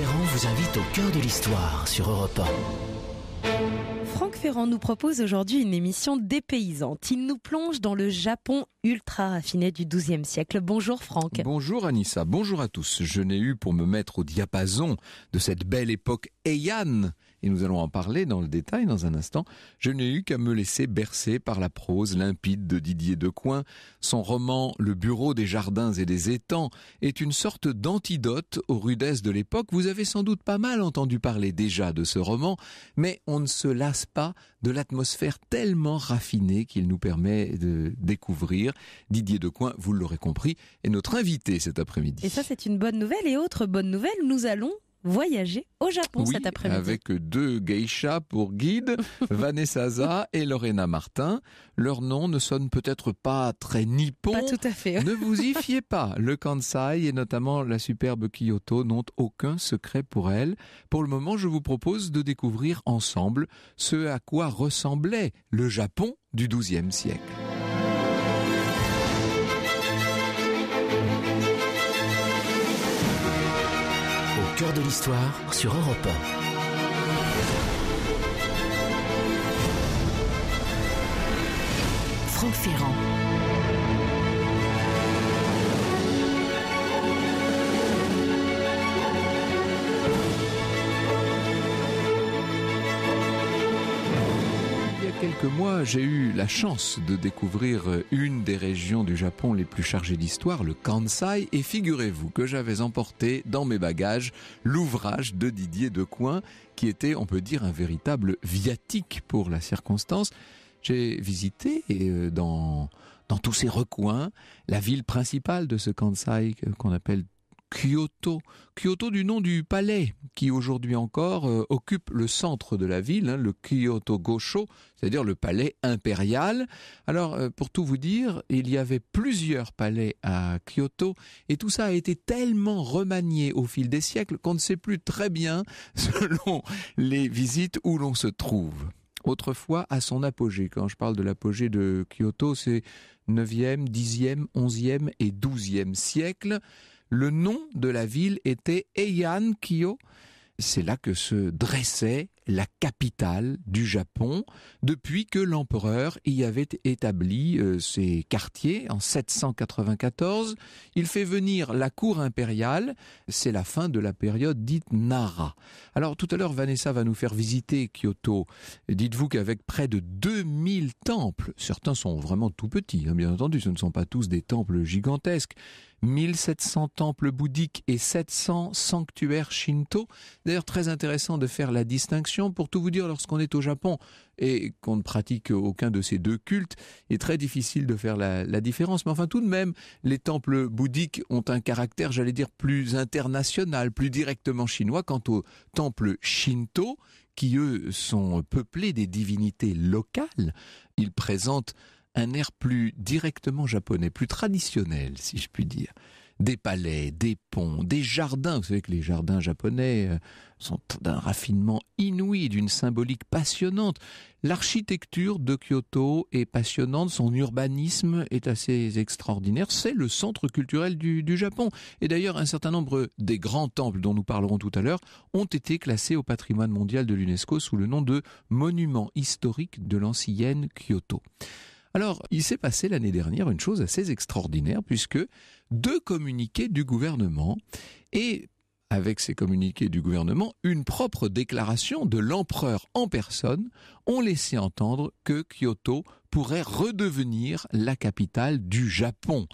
Ferrand vous invite au cœur de l'histoire sur Europe Franck Ferrand nous propose aujourd'hui une émission dépaysante. Il nous plonge dans le Japon ultra raffiné du XIIe siècle. Bonjour Franck. Bonjour Anissa, bonjour à tous. Je n'ai eu pour me mettre au diapason de cette belle époque Heian et nous allons en parler dans le détail dans un instant, je n'ai eu qu'à me laisser bercer par la prose limpide de Didier Decoing. Son roman Le bureau des jardins et des étangs est une sorte d'antidote aux rudesses de l'époque. Vous avez sans doute pas mal entendu parler déjà de ce roman, mais on ne se lasse pas de l'atmosphère tellement raffinée qu'il nous permet de découvrir Didier Decoing, vous l'aurez compris, est notre invité cet après-midi. Et ça c'est une bonne nouvelle et autre bonne nouvelle, nous allons voyager au Japon cet après-midi. Avec deux geishas pour guide, Vanessa et Lorena Martin. Leurs noms ne sonnent peut-être pas très nippon. ne vous y fiez pas. Le Kansai et notamment la superbe Kyoto n'ont aucun secret pour elles. Pour le moment, je vous propose de découvrir ensemble ce à quoi ressemblait le Japon du XIIe siècle. cœur de l'histoire sur Europe Franck Ferrand. que moi, j'ai eu la chance de découvrir euh, une des régions du Japon les plus chargées d'histoire, le Kansai, et figurez-vous que j'avais emporté dans mes bagages l'ouvrage de Didier Decoing, qui était, on peut dire, un véritable viatique pour la circonstance. J'ai visité euh, dans, dans tous ces recoins la ville principale de ce Kansai qu'on appelle Kyoto. Kyoto du nom du palais qui aujourd'hui encore euh, occupe le centre de la ville, hein, le Kyoto Gosho, c'est-à-dire le palais impérial. Alors euh, pour tout vous dire, il y avait plusieurs palais à Kyoto et tout ça a été tellement remanié au fil des siècles qu'on ne sait plus très bien selon les visites où l'on se trouve autrefois à son apogée. Quand je parle de l'apogée de Kyoto, c'est 9e, 10e, 11e et 12e siècle. Le nom de la ville était Eian-kyo. C'est là que se dressait la capitale du Japon depuis que l'empereur y avait établi euh, ses quartiers en 794. Il fait venir la cour impériale, c'est la fin de la période dite Nara. Alors tout à l'heure Vanessa va nous faire visiter Kyoto. Dites-vous qu'avec près de 2000 temples, certains sont vraiment tout petits, hein, bien entendu, ce ne sont pas tous des temples gigantesques, 1700 temples bouddhiques et 700 sanctuaires shinto. D'ailleurs, très intéressant de faire la distinction. Pour tout vous dire, lorsqu'on est au Japon et qu'on ne pratique aucun de ces deux cultes, il est très difficile de faire la, la différence. Mais enfin, tout de même, les temples bouddhiques ont un caractère, j'allais dire, plus international, plus directement chinois. Quant aux temples shinto, qui eux sont peuplés des divinités locales, ils présentent un air plus directement japonais, plus traditionnel, si je puis dire. Des palais, des ponts, des jardins. Vous savez que les jardins japonais euh, sont d'un raffinement inouï, d'une symbolique passionnante. L'architecture de Kyoto est passionnante, son urbanisme est assez extraordinaire. C'est le centre culturel du, Japon. Et d'ailleurs, un certain nombre des grands temples dont nous parlerons tout à l'heure ont été classés au patrimoine mondial de l'UNESCO sous le nom de Monument historiques de l'ancienne Kyoto. Alors, il s'est passé l'année dernière une chose assez extraordinaire, puisque deux communiqués du gouvernement et avec ces communiqués du gouvernement, une propre déclaration de l'empereur en personne ont laissé entendre que Kyoto pourrait redevenir la capitale du Japon.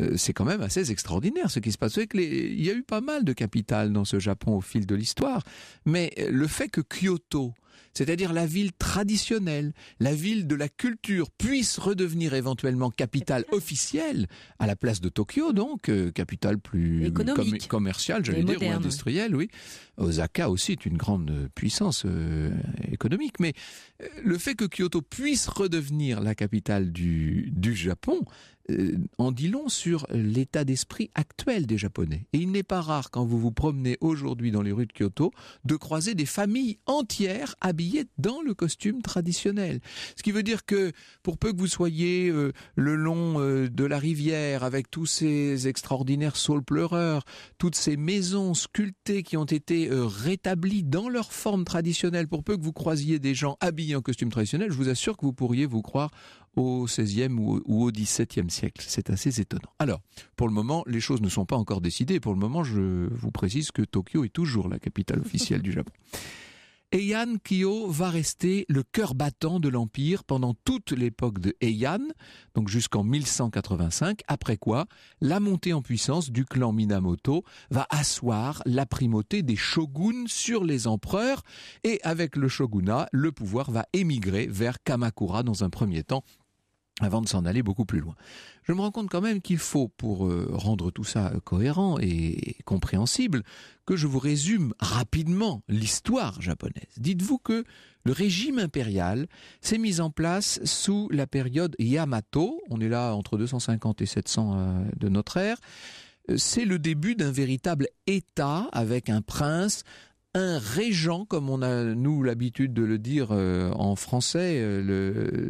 Euh, c'est quand même assez extraordinaire ce qui se passe. que Il y a eu pas mal de capitales dans ce Japon au fil de l'histoire, mais le fait que Kyoto c'est-à-dire la ville traditionnelle, la ville de la culture, puisse redevenir éventuellement capitale officielle, à la place de Tokyo donc, euh, capitale plus économique, commerciale, j'allais dire, ou industrielle, oui. Osaka aussi est une grande puissance euh, économique, mais euh, le fait que Kyoto puisse redevenir la capitale du, du Japon, euh, en dit long sur l'état d'esprit actuel des Japonais. Et il n'est pas rare, quand vous vous promenez aujourd'hui dans les rues de Kyoto, de croiser des familles entières habillées dans le costume traditionnel. Ce qui veut dire que, pour peu que vous soyez euh, le long euh, de la rivière, avec tous ces extraordinaires saules pleureurs, toutes ces maisons sculptées qui ont été rétablies dans leur forme traditionnelle, pour peu que vous croisiez des gens habillés en costume traditionnel, je vous assure que vous pourriez vous croire au XVIe ou, au XVIIe siècle. C'est assez étonnant. Alors, pour le moment, les choses ne sont pas encore décidées. Pour le moment, je vous précise que Tokyo est toujours la capitale officielle du Japon. Heian Kyo va rester le cœur battant de l'Empire pendant toute l'époque de Heian, donc jusqu'en 1185, après quoi la montée en puissance du clan Minamoto va asseoir la primauté des shoguns sur les empereurs, et avec le shogunat, le pouvoir va émigrer vers Kamakura dans un premier temps, avant de s'en aller beaucoup plus loin. Je me rends compte quand même qu'il faut, pour euh, rendre tout ça euh, cohérent et compréhensible, que je vous résume rapidement l'histoire japonaise. Dites-vous que le régime impérial s'est mis en place sous la période Yamato, on est là entre 250 et 700 euh, de notre ère, c'est le début d'un véritable État avec un prince, un régent, comme on a, nous, l'habitude de le dire euh, en français. Euh,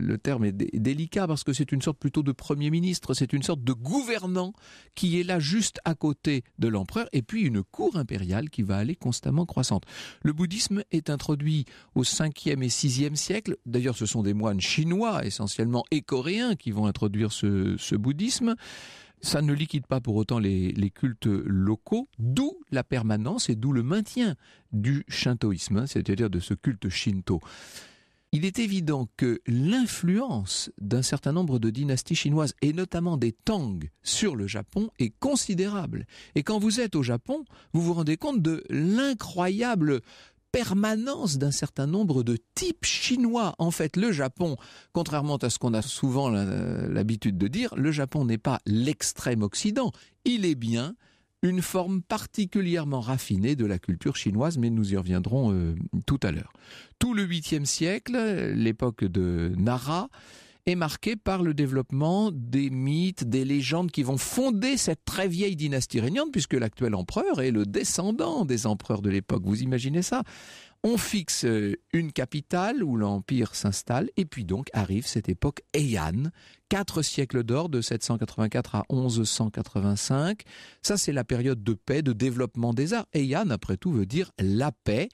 le, terme est délicat parce que c'est une sorte plutôt de Premier ministre, c'est une sorte de gouvernant qui est là juste à côté de l'empereur, et puis une cour impériale qui va aller constamment croissante. Le bouddhisme est introduit au 5e et 6e siècle. D'ailleurs, ce sont des moines chinois essentiellement et coréens qui vont introduire ce bouddhisme. Ça ne liquide pas pour autant les, cultes locaux, d'où la permanence et d'où le maintien du shintoïsme, hein, c'est-à-dire de ce culte shinto. Il est évident que l'influence d'un certain nombre de dynasties chinoises, et notamment des Tang, sur le Japon est considérable. Et quand vous êtes au Japon, vous vous rendez compte de l'incroyable permanence d'un certain nombre de types chinois. En fait, le Japon, contrairement à ce qu'on a souvent l'habitude de dire, le Japon n'est pas l'extrême Occident. Il est bien une forme particulièrement raffinée de la culture chinoise, mais nous y reviendrons euh, tout à l'heure. Tout le 8e siècle, l'époque de Nara, est marqué par le développement des mythes, des légendes qui vont fonder cette très vieille dynastie régnante, puisque l'actuel empereur est le descendant des empereurs de l'époque. Vous imaginez ça on fixe euh, une capitale où l'Empire s'installe, et puis donc arrive cette époque Eyan. quatre siècles d'or de 784 à 1185. Ça, c'est la période de paix, de développement des arts. Eyan, après tout, veut dire la paix.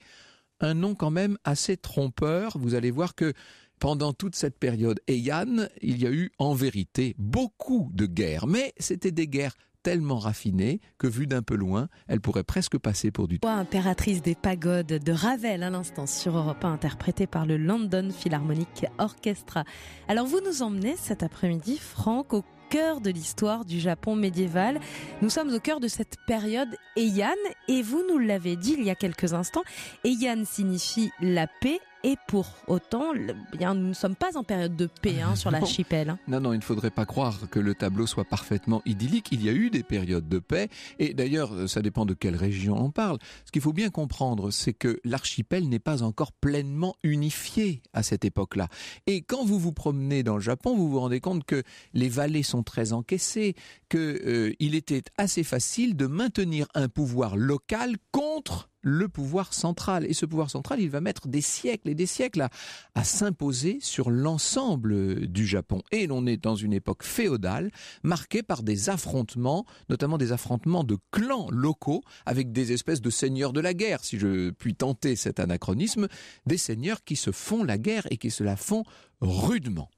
Un nom quand même assez trompeur. Vous allez voir que pendant toute cette période. Eyan, il y a eu en vérité beaucoup de guerres, mais c'était des guerres tellement raffinées que vues d'un peu loin, elles pourraient presque passer pour du... Impératrice des pagodes de Ravel à l'instant sur Europe 1, interprétée par le London Philharmonic Orchestra. Alors vous nous emmenez cet après-midi, Franck, au cœur de l'histoire du Japon médiéval. Nous sommes au cœur de cette période Eyan et vous nous l'avez dit il y a quelques instants, Eyan signifie la paix et pour autant, bien, nous ne sommes pas en période de paix hein, sur l'archipel. Hein. Non, non, il ne faudrait pas croire que le tableau soit parfaitement idyllique. Il y a eu des périodes de paix. Et d'ailleurs, euh, ça dépend de quelle région on parle. Ce qu'il faut bien comprendre, c'est que l'archipel n'est pas encore pleinement unifié à cette époque-là. Et quand vous vous promenez dans le Japon, vous vous rendez compte que les vallées sont très encaissées, qu'il euh, il était assez facile de maintenir un pouvoir local contre le pouvoir central. Et ce pouvoir central, il va mettre des siècles et des siècles à, s'imposer sur l'ensemble du Japon. Et l'on est dans une époque féodale, marquée par des affrontements, notamment des affrontements de clans locaux, avec des espèces de seigneurs de la guerre, si je puis tenter cet anachronisme, des seigneurs qui se font la guerre et qui se la font rudement.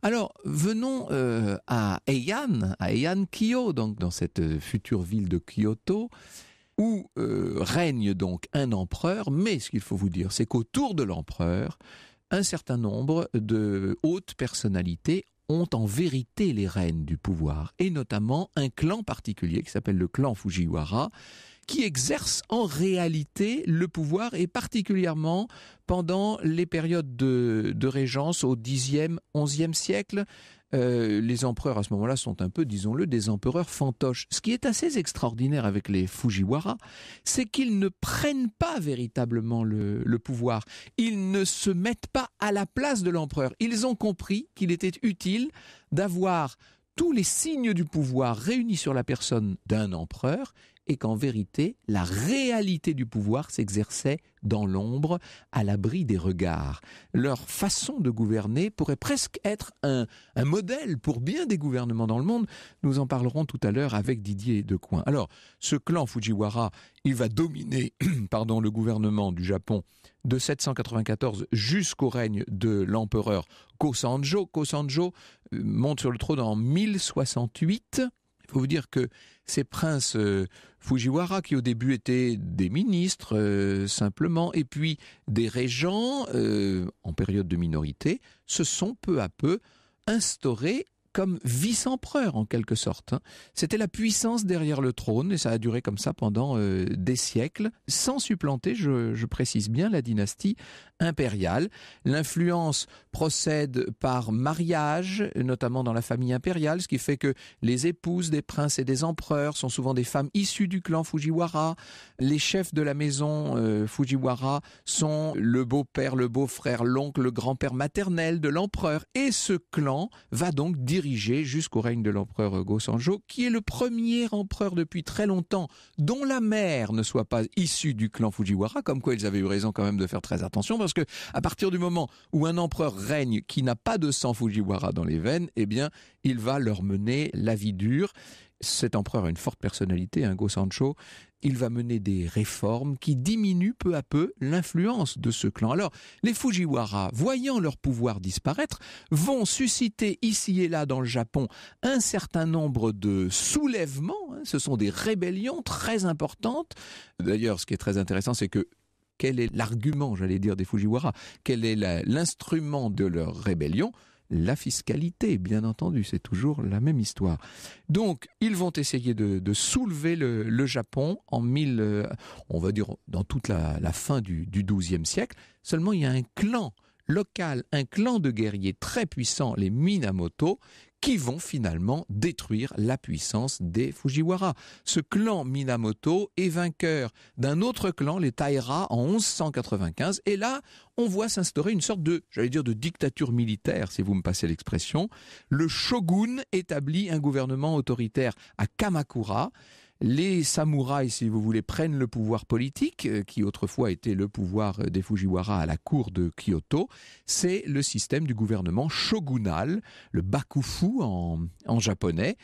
Alors, venons euh, à Eyan, à Eyan Kyo, donc dans cette future ville de Kyoto où euh, règne donc un empereur, mais ce qu'il faut vous dire, c'est qu'autour de l'empereur, un certain nombre de hautes personnalités ont en vérité les rênes du pouvoir, et notamment un clan particulier qui s'appelle le clan Fujiwara, qui exerce en réalité le pouvoir, et particulièrement pendant les périodes de, de régence au Xe, XIe siècle, euh, les empereurs à ce moment-là sont un peu, disons-le, des empereurs fantoches. Ce qui est assez extraordinaire avec les Fujiwara, c'est qu'ils ne prennent pas véritablement le pouvoir. Ils ne se mettent pas à la place de l'empereur. Ils ont compris qu'il était utile d'avoir tous les signes du pouvoir réunis sur la personne d'un empereur et qu'en vérité, la réalité du pouvoir s'exerçait dans l'ombre, à l'abri des regards. Leur façon de gouverner pourrait presque être un, modèle pour bien des gouvernements dans le monde. Nous en parlerons tout à l'heure avec Didier Decoing. Alors, ce clan Fujiwara, il va dominer pardon, le gouvernement du Japon de 794 jusqu'au règne de l'empereur Kosanjo. Kosanjo euh, monte sur le trône en 1068. Il faut vous dire que ces princes euh, Fujiwara, qui au début étaient des ministres euh, simplement, et puis des régents euh, en période de minorité, se sont peu à peu instaurés comme vice-empereur en quelque sorte. Hein. C'était la puissance derrière le trône et ça a duré comme ça pendant euh, des siècles, sans supplanter, je, précise bien, la dynastie impériale. L'influence procède par mariage, notamment dans la famille impériale, ce qui fait que les épouses des princes et des empereurs sont souvent des femmes issues du clan Fujiwara. Les chefs de la maison euh, Fujiwara sont le beau-père, le beau-frère, l'oncle, le grand-père maternel de l'empereur et ce clan va donc dire dirigé jusqu'au règne de l'empereur Go-Sanjo qui est le premier empereur depuis très longtemps dont la mère ne soit pas issue du clan Fujiwara, comme quoi ils avaient eu raison quand même de faire très attention, parce que à partir du moment où un empereur règne qui n'a pas de sang Fujiwara dans les veines, eh bien, il va leur mener la vie dure cet empereur a une forte personnalité, un hein, Go Sancho, il va mener des réformes qui diminuent peu à peu l'influence de ce clan. Alors, les Fujiwara, voyant leur pouvoir disparaître, vont susciter ici et là dans le Japon un certain nombre de soulèvements. Hein. Ce sont des rébellions très importantes. D'ailleurs, ce qui est très intéressant, c'est que quel est l'argument, j'allais dire, des Fujiwara Quel est l'instrument de leur rébellion la fiscalité, bien entendu, c'est toujours la même histoire. Donc, ils vont essayer de, soulever le, Japon en mille, euh, on va dire dans toute la, fin du, du XIIe siècle. Seulement, il y a un clan local, un clan de guerriers très puissant, les Minamoto, qui vont finalement détruire la puissance des Fujiwara. Ce clan Minamoto est vainqueur d'un autre clan, les Taira, en 1195, et là, on voit s'instaurer une sorte de, j'allais dire, de dictature militaire, si vous me passez l'expression. Le shogun établit un gouvernement autoritaire à Kamakura, les samouraïs, si vous voulez, prennent le pouvoir politique, euh, qui autrefois était le pouvoir euh, des Fujiwara à la cour de Kyoto. C'est le système du gouvernement shogunal, le bakufu en, en japonais,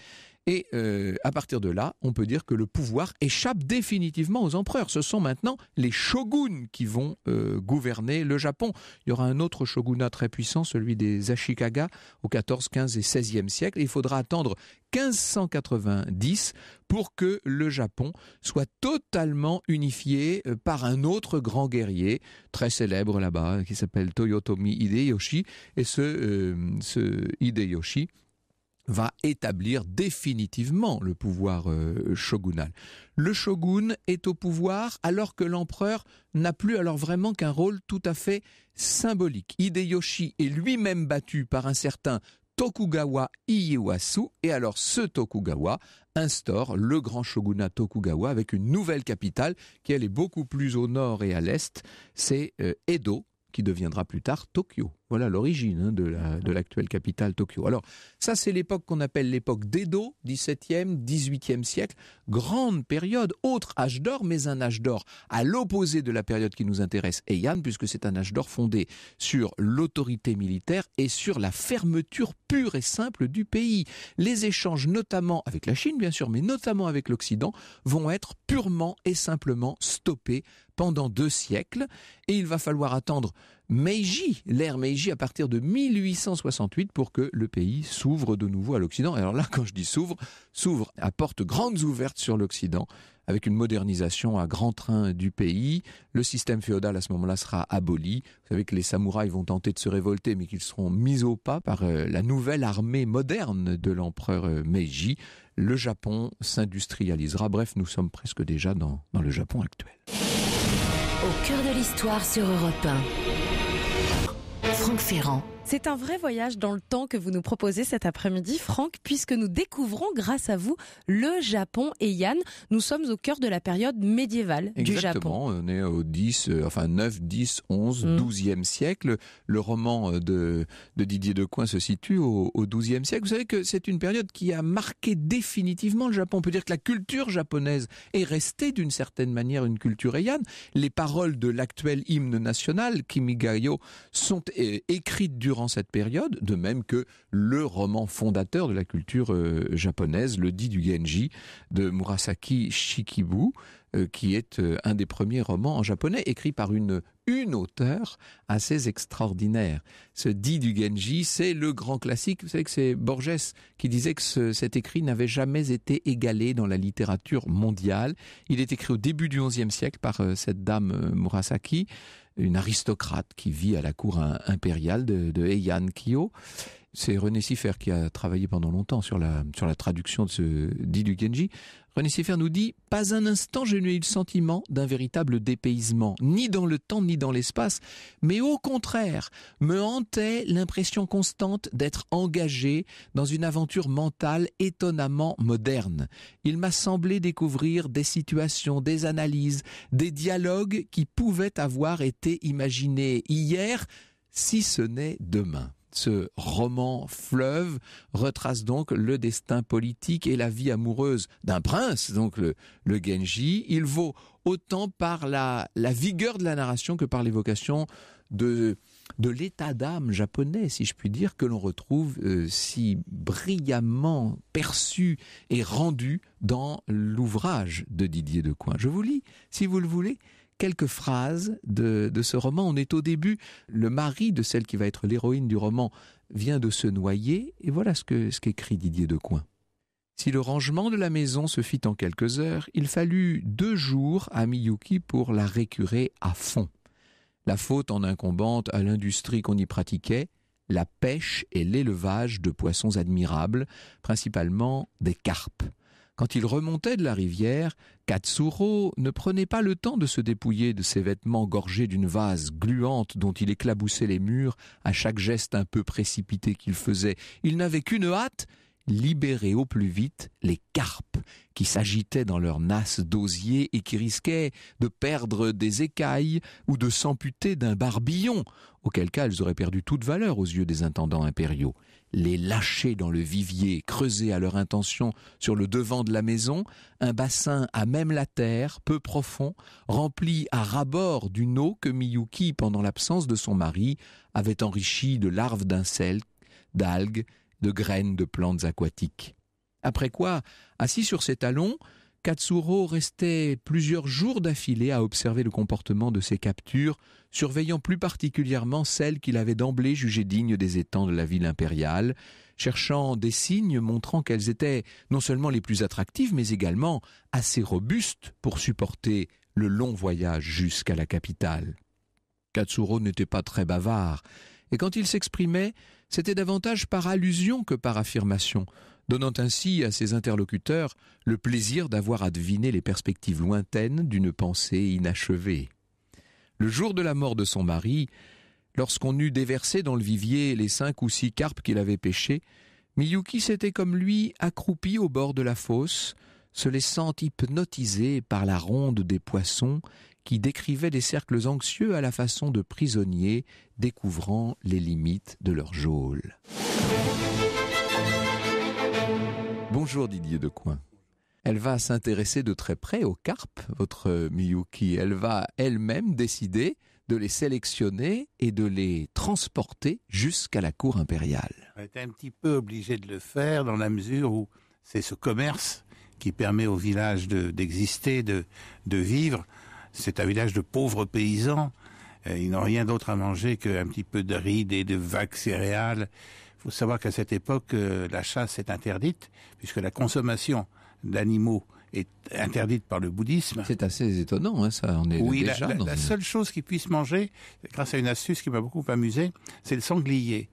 et euh, à partir de là, on peut dire que le pouvoir échappe définitivement aux empereurs. Ce sont maintenant les shoguns qui vont euh, gouverner le Japon. Il y aura un autre shogunat très puissant, celui des Ashikaga, au 14, 15 et 16e siècle. il faudra attendre 1590 pour que le Japon soit totalement unifié euh, par un autre grand guerrier très célèbre là-bas qui s'appelle Toyotomi Hideyoshi et ce Hideyoshi va établir définitivement le pouvoir euh, shogunal. Le shogun est au pouvoir alors que l'empereur n'a plus alors vraiment qu'un rôle tout à fait symbolique. Hideyoshi est lui-même battu par un certain Tokugawa Ieyasu et alors ce Tokugawa instaure le grand shogunat Tokugawa avec une nouvelle capitale qui elle est beaucoup plus au nord et à l'est, c'est euh, Edo qui deviendra plus tard Tokyo. Voilà l'origine hein, de l'actuelle capitale Tokyo. Alors ça c'est l'époque qu'on appelle l'époque d'Edo, 17e, 18e siècle, grande période, autre âge d'or, mais un âge d'or à l'opposé de la période qui nous intéresse, eyan puisque c'est un âge d'or fondé sur l'autorité militaire et sur la fermeture pure et simple du pays. Les échanges notamment avec la Chine bien sûr, mais notamment avec l'Occident, vont être purement et simplement stoppés pendant deux siècles, et il va falloir attendre Meiji, l'ère Meiji à partir de 1868 pour que le pays s'ouvre de nouveau à l'Occident. alors là, quand je dis s'ouvre, s'ouvre à portes grandes ouvertes sur l'Occident, avec une modernisation à grand train du pays. Le système féodal à ce moment-là sera aboli. Vous savez que les samouraïs vont tenter de se révolter, mais qu'ils seront mis au pas par euh, la nouvelle armée moderne de l'empereur euh, Meiji. Le Japon s'industrialisera. Bref, nous sommes presque déjà dans le Japon actuel. Au cœur de l'histoire sur Europe 1. Franck Ferrand. C'est un vrai voyage dans le temps que vous nous proposez cet après-midi, Franck, puisque nous découvrons grâce à vous le Japon. Et Yann, nous sommes au cœur de la période médiévale du Japon. Exactement, on est au 10, euh, enfin 9, 10, 11, 12e siècle. Le roman euh, de, de Didier Decoing se situe au, au 12e siècle. Vous savez que c'est une période qui a marqué définitivement le Japon. On peut dire que la culture japonaise est restée d'une certaine manière une culture Yann. Les paroles de l'actuel hymne national, Kimigayo, sont euh, écrites durant durant cette période, de même que le roman fondateur de la culture euh, japonaise, le dit du Genji, de Murasaki Shikibu, euh, qui est euh, un des premiers romans en japonais écrit par une une auteure assez extraordinaire. Ce dit du Genji, c'est le grand classique. Vous savez que c'est Borges qui disait que cet écrit n'avait jamais été égalé dans la littérature mondiale. Il est écrit au début du XIe siècle par cette dame Murasaki une aristocrate qui vit à la cour impériale de, Heian Kyo. C'est René Siffer qui a travaillé pendant longtemps sur la, sur la traduction de ce, Dit du Genji. René nous dit Pas un instant je n'ai eu le sentiment d'un véritable dépaysement, ni dans le temps ni dans l'espace, mais au contraire, me hantait l'impression constante d'être engagé dans une aventure mentale étonnamment moderne. Il m'a semblé découvrir des situations, des analyses, des dialogues qui pouvaient avoir été imaginés hier, si ce n'est demain ce roman fleuve retrace donc le destin politique et la vie amoureuse d'un prince, donc le, Genji. Il vaut autant par la, vigueur de la narration que par l'évocation de, de l'état d'âme japonais, si je puis dire, que l'on retrouve euh, si brillamment perçu et rendu dans l'ouvrage de Didier Decoing. Je vous lis, si vous le voulez, quelques phrases de, ce roman. On est au début, le mari de celle qui va être l'héroïne du roman vient de se noyer, et voilà ce ce qu'écrit Didier Decoin. « Si le rangement de la maison se fit en quelques heures, il fallut deux jours à Miyuki pour la récurer à fond. La faute en incombante à l'industrie qu'on y pratiquait, la pêche et l'élevage de poissons admirables, principalement des carpes. Quand il remontait de la rivière, Katsuro ne prenait pas le temps de se dépouiller de ses vêtements gorgés d'une vase gluante dont il éclaboussait les murs à chaque geste un peu précipité qu'il faisait. Il n'avait qu'une hâte, libérer au plus vite les carpes qui s'agitaient dans leurs nasses d'osier et qui risquaient de perdre des écailles ou de s'amputer d'un barbillon, auquel cas elles auraient perdu toute valeur aux yeux des intendants impériaux. Les lâcher dans le vivier, creusé à leur intention sur le devant de la maison, un bassin à même la terre, peu profond, rempli à rabord d'une eau que Miyuki, pendant l'absence de son mari, avait enrichie de larves d'insectes, d'algues de graines de plantes aquatiques. Après quoi, assis sur ses talons, Katsuro restait plusieurs jours d'affilée à observer le comportement de ses captures, surveillant plus particulièrement celles qu'il avait d'emblée jugées dignes des étangs de la ville impériale, cherchant des signes montrant qu'elles étaient non seulement les plus attractives, mais également assez robustes pour supporter le long voyage jusqu'à la capitale. Katsuro n'était pas très bavard, et quand il s'exprimait, c'était davantage par allusion que par affirmation, donnant ainsi à ses interlocuteurs le plaisir d'avoir à les perspectives lointaines d'une pensée inachevée. Le jour de la mort de son mari, lorsqu'on eut déversé dans le vivier les cinq ou six carpes qu'il avait pêchées, Miyuki s'était comme lui accroupi au bord de la fosse, se laissant hypnotiser par la ronde des poissons qui décrivait des cercles anxieux à la façon de prisonniers découvrant les limites de leur geôle. Bonjour Didier Coin. Elle va s'intéresser de très près aux carpes, votre Miyuki. Elle va elle-même décider de les sélectionner et de les transporter jusqu'à la cour impériale. Elle est un petit peu obligé de le faire dans la mesure où c'est ce commerce qui permet au village d'exister, de, de, vivre. C'est un village de pauvres paysans. Euh, ils n'ont rien d'autre à manger qu'un petit peu de riz, et de vagues céréales. Il faut savoir qu'à cette époque, euh, la chasse est interdite, puisque la consommation d'animaux est interdite par le bouddhisme. C'est assez étonnant, hein, ça. On est oui, déjà la, dans seule chose qu'ils puissent manger, grâce à une astuce qui m'a beaucoup amusé, c'est le sanglier.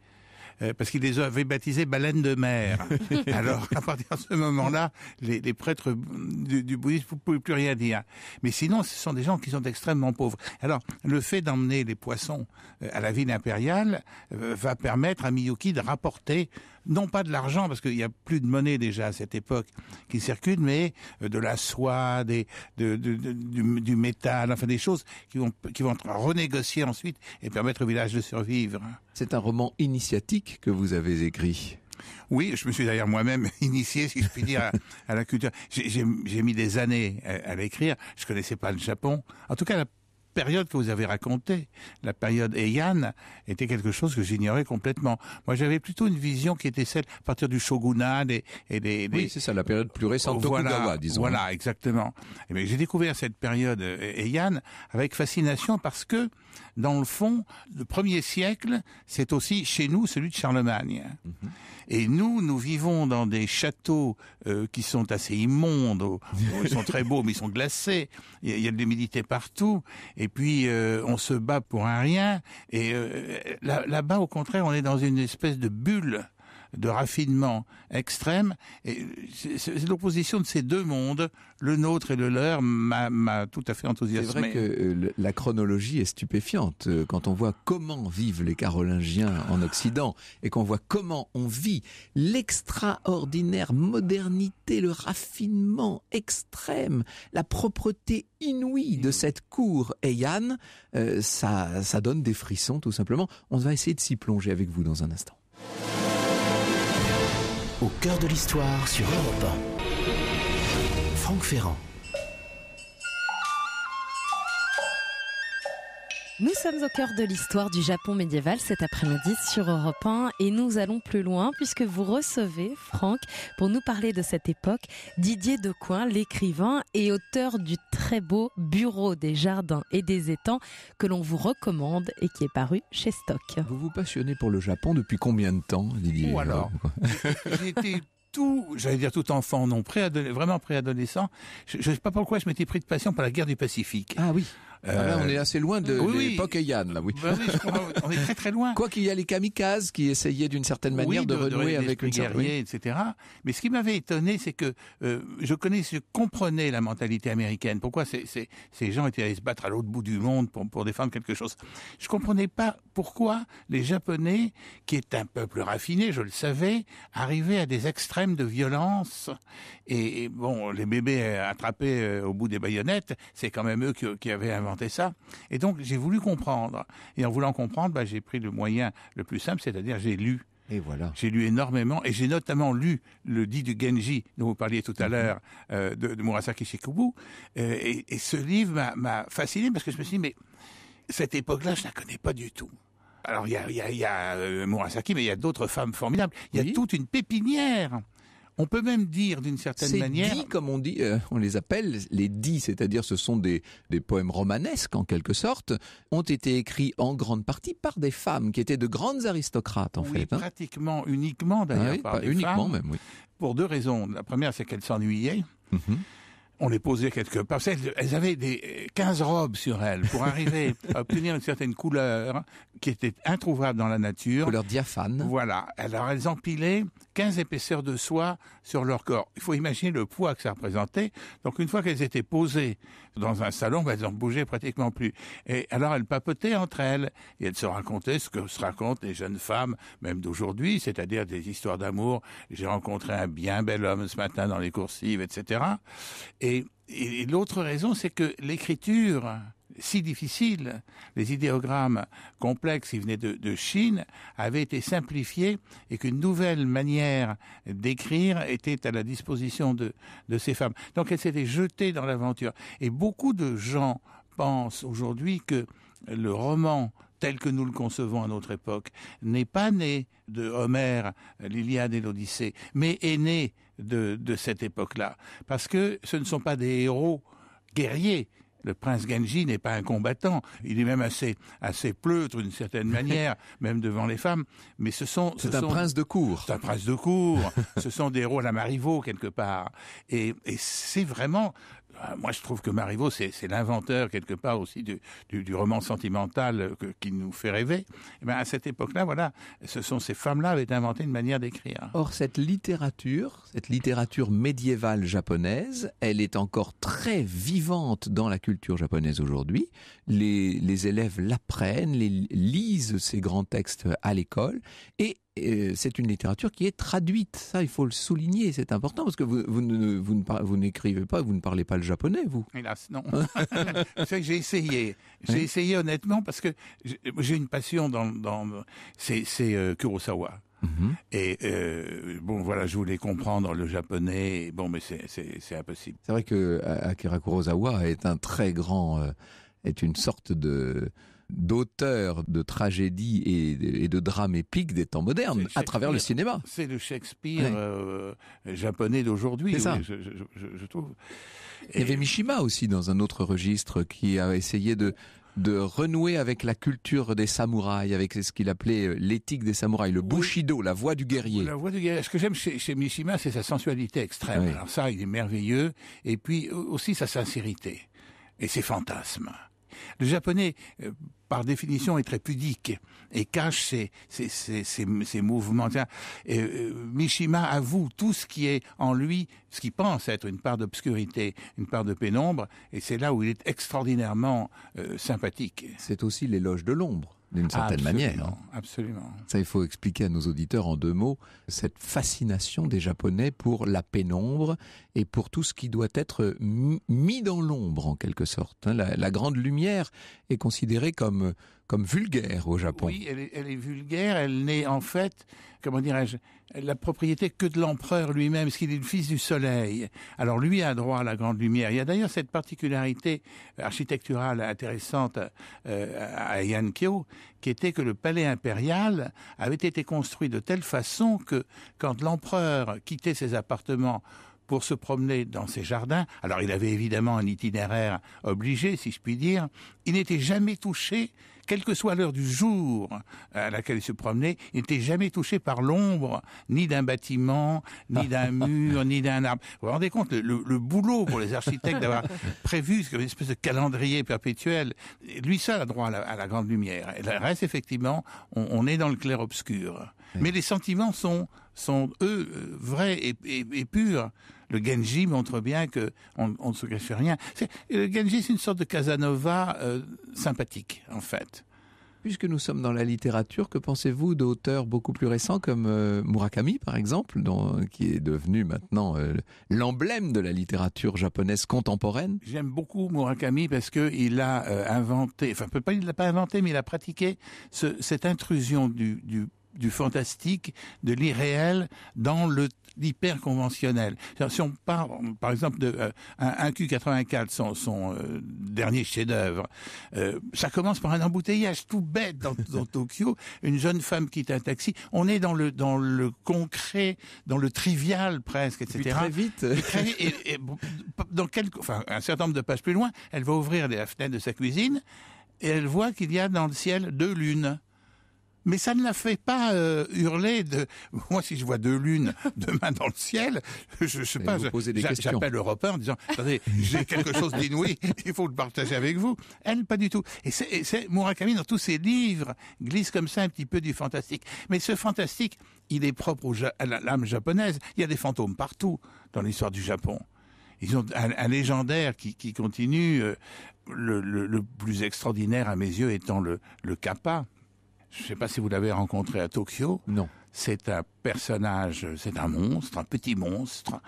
Euh, parce qu'il les avait baptisés baleines de mer. Alors, à partir de ce moment-là, les, prêtres du, du bouddhisme ne pouvaient plus rien dire. Mais sinon, ce sont des gens qui sont extrêmement pauvres. Alors, le fait d'emmener les poissons euh, à la ville impériale euh, va permettre à Miyuki de rapporter non pas de l'argent, parce qu'il n'y a plus de monnaie déjà à cette époque qui circule, mais euh, de la soie, du, métal, enfin des choses qui vont, qui vont être ensuite et permettre au village de survivre. C'est un roman initiatique que vous avez écrit. Oui, je me suis d'ailleurs moi-même initié, si je puis dire, à, la culture. J'ai mis des années à, l'écrire. Je connaissais pas le Japon. En tout cas, période que vous avez racontée, la période Heian, était quelque chose que j'ignorais complètement. Moi, j'avais plutôt une vision qui était celle à partir du shogunat et, des, Oui, c'est ça, la période plus récente voilà, disons. Hein. Voilà, exactement. Mais eh j'ai découvert cette période euh, Heian avec fascination parce que, dans le fond, le premier siècle, c'est aussi chez nous celui de Charlemagne. Mm-hmm. Et nous, nous vivons dans des châteaux euh, qui sont assez immondes, ils sont très beaux, mais ils sont glacés, il y a de l'humidité partout, et puis euh, on se bat pour un rien. Et euh, là-bas, au contraire, on est dans une espèce de bulle de raffinement extrême. Et c'est l'opposition de ces deux mondes, le nôtre et le leur, m'a tout à fait enthousiasmé. C'est vrai que euh, la chronologie est stupéfiante euh, quand on voit comment vivent les Carolingiens en Occident et qu'on voit comment on vit l'extraordinaire modernité, le raffinement extrême, la propreté inouïe de cette cour et euh, ça, ça donne des frissons tout simplement. On va essayer de s'y plonger avec vous dans un instant au cœur de l'histoire sur Europe Franck Ferrand. Nous sommes au cœur de l'histoire du Japon médiéval cet après-midi sur Europe 1 et nous allons plus loin puisque vous recevez, Franck, pour nous parler de cette époque, Didier Decoing, l'écrivain et auteur du très beau Bureau des jardins et des étangs que l'on vous recommande et qui est paru chez Stock. Vous vous passionnez pour le Japon depuis combien de temps, Didier Ou oh, alors J'étais tout, j'allais dire tout enfant, non, vraiment préadolescent. Je ne sais pas pourquoi je m'étais pris de passion par la guerre du Pacifique. Ah oui. Ah ben, on euh, est assez loin de l'époque oui. là, oui. Ben on est très très loin. Quoi qu'il y a les kamikazes qui essayaient d'une certaine manière de, renouer avec une guerrier, etc. Mais ce qui m'avait étonné, c'est que euh, je connais, comprenais la mentalité américaine. Pourquoi ces, gens étaient allés se battre à l'autre bout du monde pour, défendre quelque chose Je comprenais pas pourquoi les Japonais, qui est un peuple raffiné, je le savais, arrivaient à des extrêmes de violence. Et, bon, les bébés attrapés euh, au bout des baïonnettes, c'est quand même eux qui, qui avaient inventé ça. Et donc, j'ai voulu comprendre. Et en voulant comprendre, bah, j'ai pris le moyen le plus simple, c'est-à-dire j'ai lu. Et voilà. J'ai lu énormément et j'ai notamment lu le dit du Genji dont vous parliez tout à mhm. l'heure euh, de, Murasaki Shikubu. Euh, et, ce livre m'a fasciné parce que je me suis dit, mais cette époque-là, je ne la connais pas du tout. Alors il y a, euh, Murasaki, mais il y a d'autres femmes formidables. Il y a toute une pépinière on peut même dire d'une certaine manière. dits, comme on dit, euh, on les appelle les dits, c'est-à-dire ce sont des, poèmes romanesques en quelque sorte, ont été écrits en grande partie par des femmes qui étaient de grandes aristocrates en fait. Hein. Pratiquement uniquement d'ailleurs. Ah oui, par uniquement même, oui. Pour deux raisons. La première, c'est qu'elles s'ennuyaient. Mm-hmm. on les posait quelque part. Elles, avaient des 15 robes sur elles pour arriver à obtenir une certaine couleur qui était introuvable dans la nature. Couleur diaphane. Voilà. Alors elles empilaient 15 épaisseurs de soie sur leur corps. Il faut imaginer le poids que ça représentait. Donc une fois qu'elles étaient posées dans un salon, bah, elles n'en bougeaient pratiquement plus. Et alors elles papotaient entre elles et elles se racontaient ce que se racontent les jeunes femmes, même d'aujourd'hui, c'est-à-dire des histoires d'amour. J'ai rencontré un bien bel homme ce matin dans les coursives, etc. et l'autre raison, c'est que l'écriture si difficile. Les idéogrammes complexes qui venaient de, Chine avaient été simplifiés et qu'une nouvelle manière d'écrire était à la disposition de, ces femmes. Donc elles s'étaient jetées dans l'aventure. Et beaucoup de gens pensent aujourd'hui que le roman tel que nous le concevons à notre époque, n'est pas né de Homère, l'Iliade et l'Odyssée, mais est né de, de cette époque-là. Parce que ce ne sont pas des héros guerriers, le prince Genji n'est pas un combattant, il est même assez, assez pleutre d'une certaine manière, même devant les femmes. Mais ce sont. C'est un, prince de cour. C'est un prince de cour. ce sont des rôles à Marivaux, quelque part. Et, et c'est vraiment ah, moi, je trouve que Marivaux, c'est l'inventeur quelque part aussi du, roman sentimental euh, qui nous fait rêver. Et eh ben, à cette époque-là, voilà, ce sont ces femmes-là qui avaient inventé une manière d'écrire. Or, cette littérature, cette littérature médiévale japonaise, elle est encore très vivante dans la culture japonaise aujourd'hui. Les, les élèves l'apprennent, lisent ces grands textes à l'école et c'est une littérature qui est traduite. Ça, il faut le souligner, c'est important parce que vous, vous, ne, vous, n'écrivez pas, vous ne parlez pas le japonais, vous. Hélas, non. c'est que j'ai essayé. J'ai essayé honnêtement parce que j'ai une passion dans, dans c'est, c'est euh, Kurosawa. Mhm. Et euh, bon, voilà, je voulais comprendre le japonais. Bon, mais c'est, c'est, impossible. C'est vrai que euh, Akira Kurosawa est un très grand, est une sorte de d'auteurs de tragédies et, de drames épiques des temps modernes à travers le cinéma. C'est le Shakespeare euh, japonais d'aujourd'hui. je, trouve. Et... Il y avait Mishima aussi dans un autre registre qui a essayé de de renouer avec la culture des samouraïs, avec ce qu'il appelait euh, l'éthique des samouraïs, le bushido, la voix du guerrier. La voie du guerrier. Ce que j'aime chez, chez, Mishima, c'est sa sensualité extrême. Alors ça, il est merveilleux. Et puis aussi sa sincérité et ses fantasmes. Le japonais, euh, par définition, est très pudique et cache ses, mouvements. Euh, Mishima avoue tout ce qui est en lui, ce qu'il pense être une part d'obscurité, une part de pénombre, et c'est là où il est extraordinairement euh, sympathique. C'est aussi l'éloge de l'ombre d'une certaine manière. Hein. Absolument. Ça, il faut expliquer à nos auditeurs en deux mots cette fascination des Japonais pour la pénombre et pour tout ce qui doit être mis dans l'ombre en quelque sorte. Hein. la grande lumière est considérée comme comme vulgaire au Japon. Oui, elle est, vulgaire, elle n'est en fait, comment dirais-je, la propriété que de l'empereur lui-même, parce qu'il est le fils du soleil. Alors lui a droit à la grande lumière. Il y a d'ailleurs cette particularité architecturale intéressante euh, à Yankyo, qui était que le palais impérial avait été construit de telle façon que quand l'empereur quittait ses appartements pour se promener dans ses jardins. Alors il avait évidemment un itinéraire obligé, si je puis dire. Il n'était jamais touché quelle que soit l'heure du jour euh, à laquelle il se promenait, il n'était jamais touché par l'ombre, ni d'un bâtiment, ni d'un mur, ni d'un arbre. Vous vous rendez compte, le, boulot pour les architectes d'avoir prévu une espèce de calendrier perpétuel, lui seul a droit à la, grande lumière. Et le reste, effectivement, on est dans le clair-obscur. Mais les sentiments sont, sont eux, euh, vrais et, purs. Le Genji montre bien que on, ne se cache rien. Le Genji, c'est une sorte de Casanova euh, sympathique, en fait. Puisque nous sommes dans la littérature, que pensez-vous d'auteurs beaucoup plus récents comme euh, Murakami, par exemple, qui est devenu maintenant l'emblème de la littérature japonaise contemporaine J'aime beaucoup Murakami parce que il a inventé, enfin peut pas il l'a pas inventé, mais il a pratiqué cette intrusion du du fantastique, de l'irréel dans le l'hyper conventionnel. Si on parle, par exemple, de euh, un, Q84, son, euh, dernier chef-d'œuvre, euh, ça commence par un embouteillage tout bête dans, Tokyo. Une jeune femme quitte un taxi. On est dans le dans le concret, dans le trivial presque, etc. très vite. dans un certain nombre de pages plus loin, elle va ouvrir la fenêtre de sa cuisine et elle voit qu'il y a dans le ciel deux lunes mais ça ne la fait pas euh, hurler de moi si je vois deux lunes demain dans le ciel je, ne sais pas j'appelle l'Europe en disant attendez j'ai quelque chose d'inouï il faut le partager avec vous elle pas du tout et c'est Murakami dans tous ses livres glisse comme ça un petit peu du fantastique mais ce fantastique il est propre à l'âme japonaise il y a des fantômes partout dans l'histoire du Japon ils ont un, légendaire qui, continue euh, le, plus extraordinaire à mes yeux étant le, le kappa je ne sais pas si vous l'avez rencontré à Tokyo. Non. C'est un personnage, c'est un monstre, un petit monstre,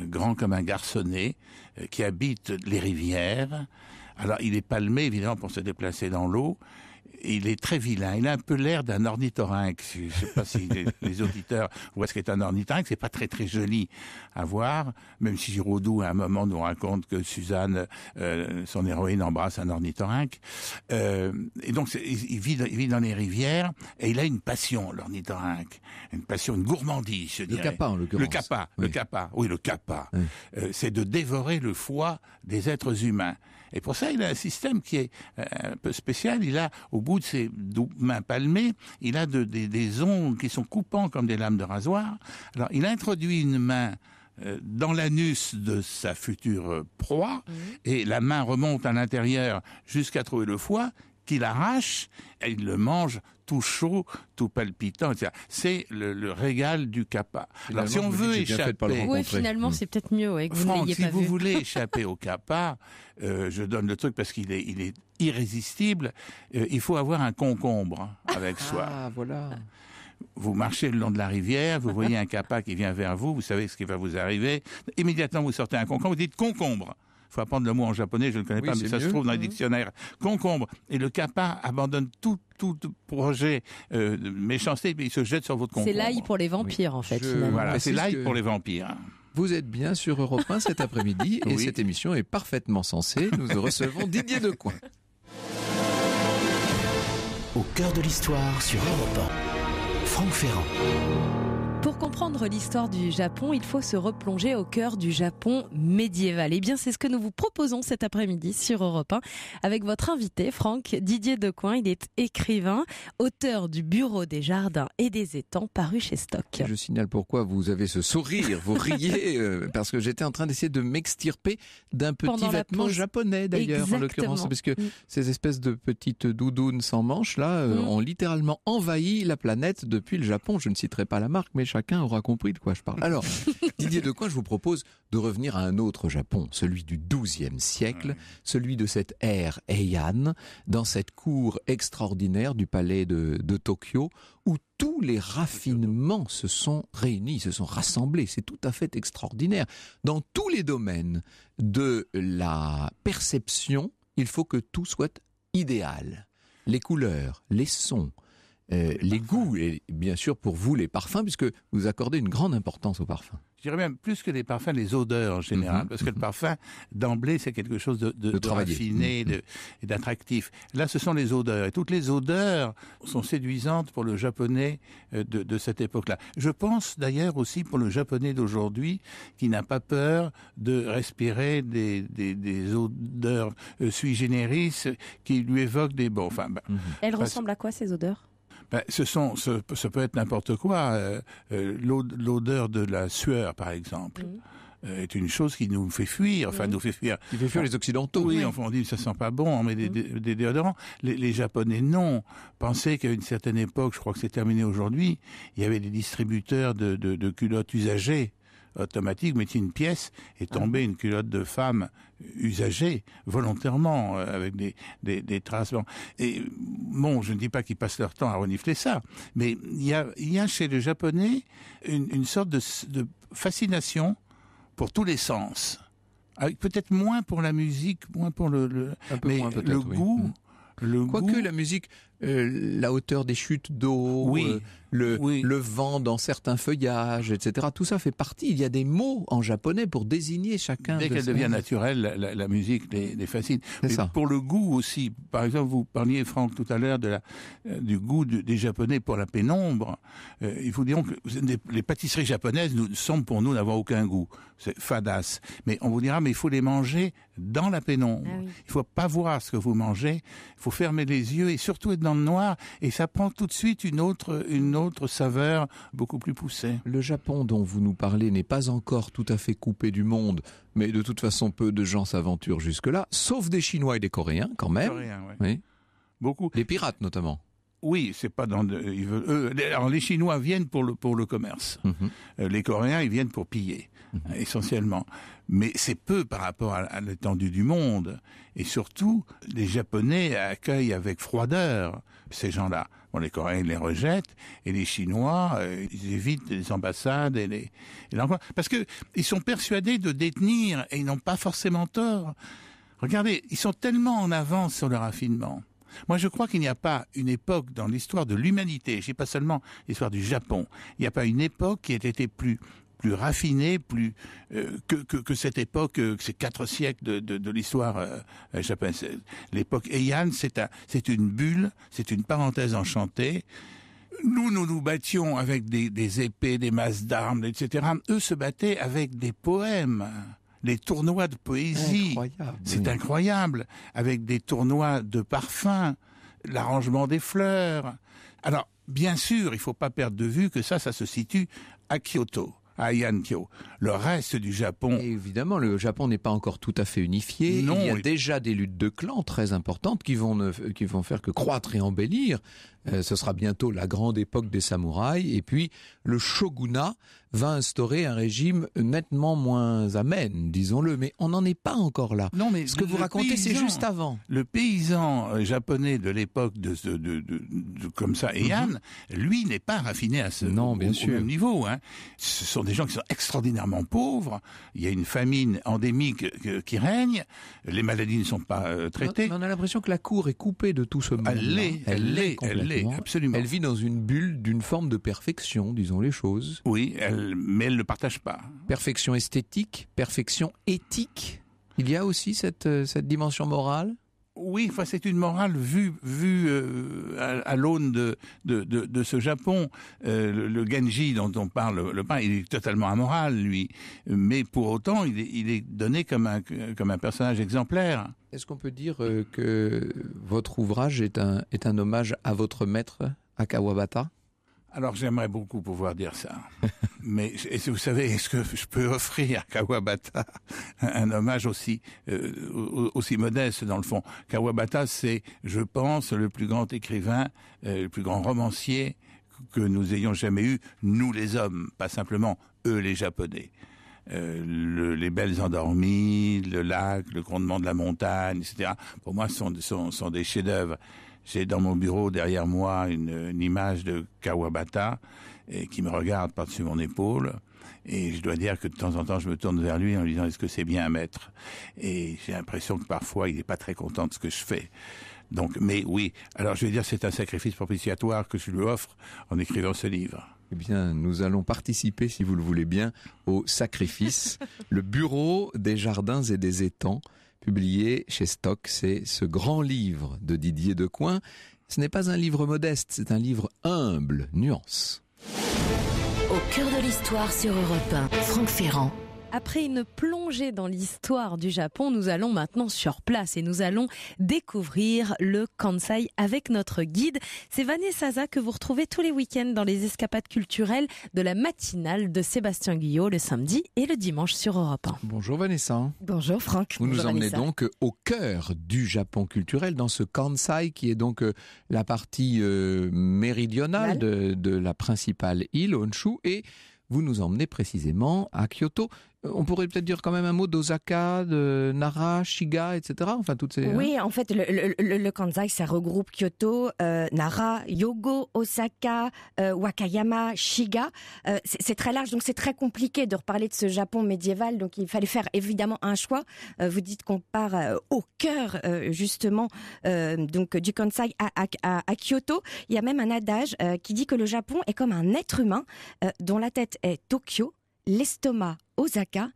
euh, grand comme un garçonnet, euh, qui habite les rivières. Alors, il est palmé, évidemment, pour se déplacer dans l'eau il est très vilain. Il a un peu l'air d'un ornithorynque. Je ne sais pas si les, auditeurs voient ce qu'est un ornithorynque. C'est pas très très joli à voir, même si Giraudoux à un moment nous raconte que Suzanne, euh, son héroïne, embrasse un ornithorynque. Euh, et donc il vit, dans les rivières et il a une passion l'ornithorynque, une passion, une gourmandise, je dirais. Le capa, Le kappa, oui. le kappa, euh, c'est de dévorer le foie des êtres humains. Et pour ça, il a un système qui est euh, un peu spécial. Il a, au bout de ses mains palmées, il a des ongles qui sont coupants comme des lames de rasoir. Alors, il introduit une main euh, dans l'anus de sa future proie, et la main remonte à l'intérieur jusqu'à trouver le foie, qu'il arrache, et il le mange tout chaud, tout palpitant, C'est le, régal du Kappa. si on veut échapper, oui, finalement c'est peut-être mieux vous si vous voulez échapper au Kappa, euh, je donne le truc parce qu'il est, irrésistible. Euh, il faut avoir un concombre avec ah, soi. Ah voilà vous marchez le long de la rivière, vous voyez un kappa qui vient vers vous, vous savez ce qui va vous arriver. Immédiatement, vous sortez un concombre, vous dites concombre faut apprendre le mot en japonais, je ne le connais pas, mais ça se trouve dans les mhm. dictionnaires. Concombre. Et le kappa abandonne tout, projet de euh, méchanceté, il se jette sur votre concombre. C'est l'ail pour les vampires, en fait. Voilà, c'est l'ail pour les vampires. Vous êtes bien sur Europe 1 cet après-midi et cette émission est parfaitement censée. Nous recevons Didier Decoin. Au cœur de l'histoire sur Europe 1, Franck Ferrand comprendre l'histoire du Japon, il faut se replonger au cœur du Japon médiéval. Et eh bien, c'est ce que nous vous proposons cet après-midi sur Europe 1 avec votre invité, Franck Didier Decoin. Il est écrivain, auteur du Bureau des jardins et des étangs paru chez Stock. Je signale pourquoi vous avez ce sourire, vous riez, euh, parce que j'étais en train d'essayer de m'extirper d'un petit vêtement japonais d'ailleurs, en l'occurrence, parce que mm. ces espèces de petites doudounes sans manches là euh, mm. ont littéralement envahi la planète depuis le Japon. Je ne citerai pas la marque, mais chacun aura compris de quoi je parle. Alors, Didier de quoi je vous propose de revenir à un autre Japon, celui du XIIe siècle, celui de cette ère Heian, dans cette cour extraordinaire du palais de, de Tokyo, où tous les raffinements se sont réunis, se sont rassemblés. C'est tout à fait extraordinaire. Dans tous les domaines de la perception, il faut que tout soit idéal. Les couleurs, les sons, euh, les, goûts et bien sûr pour vous les parfums, puisque vous accordez une grande importance aux parfums. Je dirais même plus que les parfums, les odeurs en général, mhm, parce que le mhm. parfum d'emblée c'est quelque chose de, raffiné mhm, et d'attractif. Là, ce sont les odeurs et toutes les odeurs sont séduisantes pour le japonais euh, de, cette époque-là. Je pense d'ailleurs aussi pour le japonais d'aujourd'hui qui n'a pas peur de respirer des, odeurs euh, sui generis qui lui évoquent des bons. Enfin, ben, Elles ressemblent à quoi ces odeurs ben, ce sont, ce, peut être n'importe quoi. Euh, euh, l'odeur de la sueur, par exemple. Euh, est une chose qui nous fait fuir, enfin nous fait fuir. Qui fait fuir les Occidentaux. Oui, on dit ça sent pas bon, on met des, mm. déodorants. Les, Japonais non. Pensez qu'à une certaine époque, je crois que c'est terminé aujourd'hui, il y avait des distributeurs de, de culottes usagées automatique, vous une pièce et ah. tombait une culotte de femme usagée, volontairement, euh, avec des, des, traces. Et bon, je ne dis pas qu'ils passent leur temps à renifler ça, mais il y a, chez le Japonais une, sorte de, fascination pour tous les sens. Avec peut-être moins pour la musique, moins pour le, le le goût. Mm. Le Quoique la musique, euh, la hauteur des chutes d'eau, oui. Euh, le, le vent dans certains feuillages, etc. Tout ça fait partie. Il y a des mots en japonais pour désigner chacun. Dès qu'elle devient naturelle, la, musique les, les fascine. Pour le goût aussi. Par exemple, vous parliez, Franck, tout à l'heure de la, euh, du goût des Japonais pour la pénombre. Euh, il faut dire que les, pâtisseries japonaises nous, semblent pour nous n'avoir aucun goût. C'est fadasse. Mais on vous dira, mais il faut les manger dans la pénombre. Ah il ne Il faut pas voir ce que vous mangez. Il faut fermer les yeux et surtout être dans le noir. Et ça prend tout de suite une autre, une autre autre s'avère beaucoup plus poussé Le Japon dont vous nous parlez n'est pas encore tout à fait coupé du monde, mais de toute façon peu de gens s'aventurent jusque-là, sauf des Chinois et des Coréens quand même. Coréens, oui. Beaucoup. les pirates notamment. Oui, c'est pas dans. ils les Chinois viennent pour le pour le commerce. Mhm. Euh, les Coréens, ils viennent pour piller mhm. hein, essentiellement. Mais c'est peu par rapport à l'étendue du monde. Et surtout, les Japonais accueillent avec froideur ces gens-là les Coréens les rejettent et les Chinois euh, ils évitent les ambassades et les parce que ils sont persuadés de détenir et ils n'ont pas forcément tort. Regardez, ils sont tellement en avance sur le raffinement. Moi, je crois qu'il n'y a pas une époque dans l'histoire de l'humanité, je pas seulement l'histoire du Japon, il n'y a pas une époque qui ait été plus plus raffiné, plus euh, que, cette époque, euh, ces quatre siècles de, l'histoire japonaise. Euh, l'époque Heian, c'est un, c'est une bulle, c'est une parenthèse enchantée. Nous, nous nous battions avec des, épées, des masses d'armes, etc. Eux se battaient avec des poèmes les tournois de poésie. C'est incroyable. Avec des tournois de parfums, l'arrangement des fleurs. Alors, bien sûr, il ne faut pas perdre de vue que ça, ça se situe à Kyoto à Le reste du Japon... évidemment, le Japon n'est pas encore tout à fait unifié. Il y a déjà des luttes de clans très importantes qui vont, qui vont faire que croître et embellir euh, ce sera bientôt la grande époque des samouraïs. Et puis, le shogunat va instaurer un régime nettement moins amène, disons-le. Mais on n'en est pas encore là. Non, mais ce que vous racontez, c'est juste avant. Le paysan euh, japonais de l'époque de, comme ça, Eyan, mhm. lui n'est pas raffiné à ce bien sûr. niveau. Hein. Ce sont des gens qui sont extraordinairement pauvres. Il y a une famine endémique qui règne. Les maladies ne sont pas euh, traitées. on a l'impression que la cour est coupée de tout ce monde. Elle l'est, elle l'est, elle elle vit dans une bulle d'une forme de perfection, disons les choses. Oui, mais elle ne partage pas. Perfection esthétique, perfection éthique. Il y a aussi cette euh, dimension morale oui, enfin, c'est une morale vue, euh, à, l'aune de, de, ce Japon. Euh, le, Genji dont on parle, le pain, il est totalement amoral, lui. Mais pour autant, il est, donné comme un, comme un personnage exemplaire. Est-ce qu'on peut dire euh, que votre ouvrage est un, est un hommage à votre maître, Akawabata? Alors j'aimerais beaucoup pouvoir dire ça. Mais vous savez, est-ce que je peux offrir à Kawabata un hommage aussi euh, aussi modeste dans le fond Kawabata, c'est, je pense, le plus grand écrivain, euh, le plus grand romancier que nous ayons jamais eu, nous les hommes, pas simplement eux les Japonais. Euh, les belles endormies, le lac, le grondement de la montagne, etc. Pour moi, sont, sont, sont des chefs-d'œuvre. J'ai dans mon bureau derrière moi une, image de Kawabata qui me regarde par-dessus mon épaule. Et je dois dire que de temps en temps, je me tourne vers lui en lui disant est-ce que c'est bien un maître Et j'ai l'impression que parfois, il n'est pas très content de ce que je fais. Donc, mais oui. Alors, je vais dire, c'est un sacrifice propitiatoire que je lui offre en écrivant ce livre. Eh bien, nous allons participer, si vous le voulez bien, au sacrifice. le bureau des jardins et des étangs publié chez Stock. C'est ce grand livre de Didier Decoin. Ce n'est pas un livre modeste, c'est un livre humble, nuance. Au cœur de l'histoire sur Europe 1, Franck Ferrand. Après une plongée dans l'histoire du Japon, nous allons maintenant sur place et nous allons découvrir le Kansai avec notre guide. C'est Vanessa Saza que vous retrouvez tous les week-ends dans les escapades culturelles de la matinale de Sébastien Guillot le samedi et le dimanche sur Europe 1. Bonjour Vanessa. Bonjour Franck. Vous nous emmenez donc euh, au cœur du Japon culturel dans ce Kansai qui est donc euh, la partie euh, méridionale de, de la principale île Honshu et vous nous emmenez précisément à Kyoto. On pourrait peut-être dire quand même un mot d'Osaka, de Nara, Shiga, etc. Enfin, toutes ces. Oui, hein. en fait, le, Kansai, ça regroupe Kyoto, euh, Nara, Yogo, Osaka, euh, Wakayama, Shiga. Euh, c'est très large, donc c'est très compliqué de reparler de ce Japon médiéval. Donc il fallait faire évidemment un choix. vous dites qu'on part au cœur, justement, donc du Kansai à, Kyoto. Il y a même un adage qui dit que le Japon est comme un être humain dont la tête est Tokyo l'estomac Osaka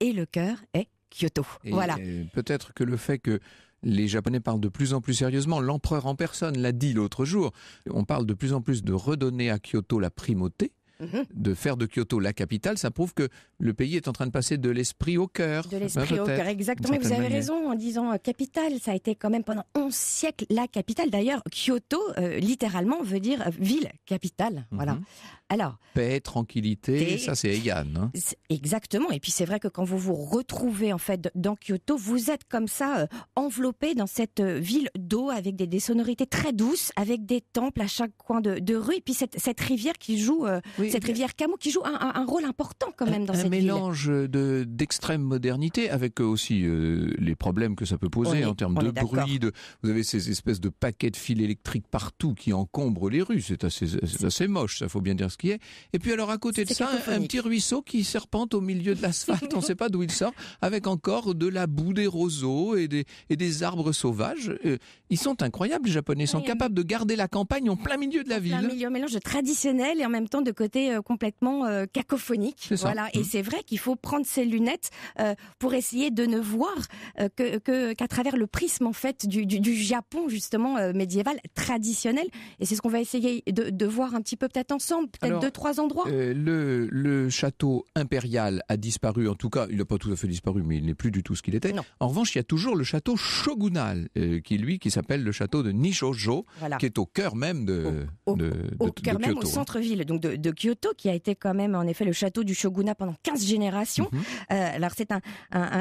et le cœur est Kyoto. voilà. Euh, peut-être que le fait que les Japonais parlent de plus en plus sérieusement, l'empereur en personne l'a dit l'autre jour, on parle de plus en plus de redonner à Kyoto la primauté, mhm. de faire de Kyoto la capitale, ça prouve que le pays est en train de passer de l'esprit au cœur. De hein, l'esprit au cœur, exactement. Vous avez raison en disant euh, capitale. Ça a été quand même pendant 11 siècles la capitale. D'ailleurs, Kyoto, euh, littéralement, veut dire ville capitale. Voilà. Mhm. Alors, paix, tranquillité, ça c'est Egan. Hein. exactement. Et puis c'est vrai que quand vous vous retrouvez en fait dans Kyoto, vous êtes comme ça euh, enveloppé dans cette euh, ville d'eau avec des, sonorités très douces, avec des temples à chaque coin de, rue, et puis cette, cette rivière qui joue, euh, cette rivière Kamo qui joue un, rôle important quand même dans un cette mélange de d'extrême modernité avec aussi les problèmes que ça peut poser en termes de bruit. De, vous avez ces espèces de paquets de fils électriques partout qui encombrent les rues. C'est assez, assez moche, ça faut bien dire et puis alors à côté de ça, un petit ruisseau qui serpente au milieu de l'asphalte, on ne sait pas d'où il sort, avec encore de la boue, des roseaux et des, des arbres sauvages. Euh, ils sont incroyables, les Japonais, ils sont capables de garder la campagne en plein milieu de la ville. Un milieu, mélange traditionnel et en même temps de côté euh, complètement euh, cacophonique. Voilà. Et mmh. c'est vrai qu'il faut prendre ses lunettes pour essayer de ne voir que qu'à travers le prisme en fait du, Japon justement médiéval traditionnel. Et c'est ce qu'on va essayer de, voir un petit peu peut-être ensemble de trois endroits. Euh, le, château impérial a disparu, en tout cas, il n'a pas tout à fait disparu, mais il n'est plus du tout ce qu'il était. En revanche, il y a toujours le château shogunal, euh, qui lui, qui s'appelle le château de Nishojo, qui est au cœur même de, Kyoto, au centre-ville, donc de, Kyoto, qui a été quand même en effet le château du shogunat pendant 15 générations. Mhm. Euh, alors c'est un,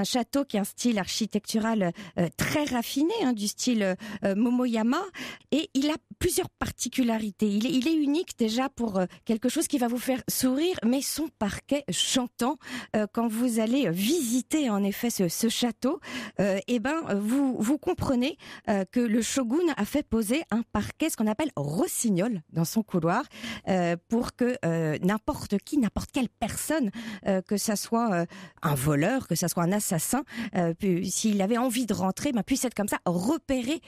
château qui a un style architectural très raffiné, hein, du style Momoyama, et il a plusieurs particularités. Il est, il est unique déjà pour quelque chose qui va vous faire sourire, mais son parquet chantant. Euh, quand vous allez visiter en effet ce, château, et euh, eh ben vous vous comprenez euh, que le shogun a fait poser un parquet, ce qu'on appelle rossignol, dans son couloir, pour que n'importe qui, n'importe quelle personne, que ça soit un voleur, que ça soit un assassin, s'il avait envie de rentrer, ben, puisse être comme ça repéré